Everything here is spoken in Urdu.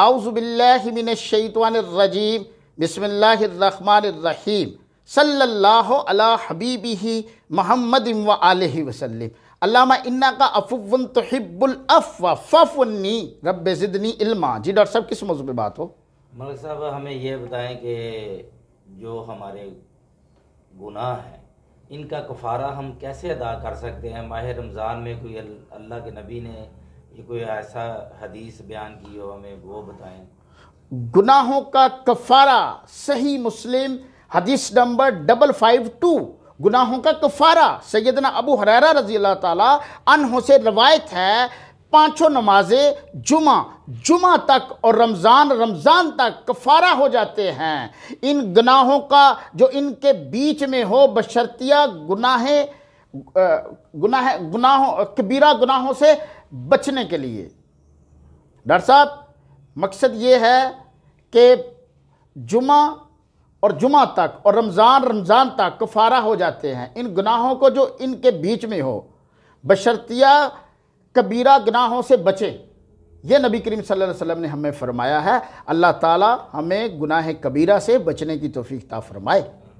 اعوذ باللہ من الشیطان الرحیم صلی اللہ علی حبیبی محمد و علیہ وسلم علامہ رب زدنی علما جی ڈاکٹر صاحب کس موضوع بات ہو ملک صاحب ہمیں یہ بتائیں کہ جو ہمارے گناہ ہیں ان کا کفارہ ہم کیسے ادا کر سکتے ہیں ماہ رمضان میں کوئی اللہ کے نبی نے یہ کوئی ایسا حدیث بیان کی ہو ہمیں وہ بتائیں گناہوں کا کفارہ صحیح مسلم حدیث نمبر ڈبل فائیو ٹو گناہوں کا کفارہ سیدنا ابو حریرہ رضی اللہ تعالیٰ انہوں سے روایت ہے پانچوں نمازیں جمعہ جمعہ تک اور رمضان رمضان تک کفارہ ہو جاتے ہیں ان گناہوں کا جو ان کے بیچ میں ہو بشرتیہ گناہیں گناہ گناہوں کبیرہ گناہوں سے بچنے کے لیے ڈاکٹر صاحب مقصد یہ ہے کہ جمعہ اور جمعہ تک اور رمضان رمضان تک کفارہ ہو جاتے ہیں ان گناہوں کو جو ان کے بیچ میں ہو بشرطیہ کبیرہ گناہوں سے بچے یہ نبی کریم صلی اللہ علیہ وسلم نے ہمیں فرمایا ہے اللہ تعالی ہمیں گناہ کبیرہ سے بچنے کی توفیق تا فرمائے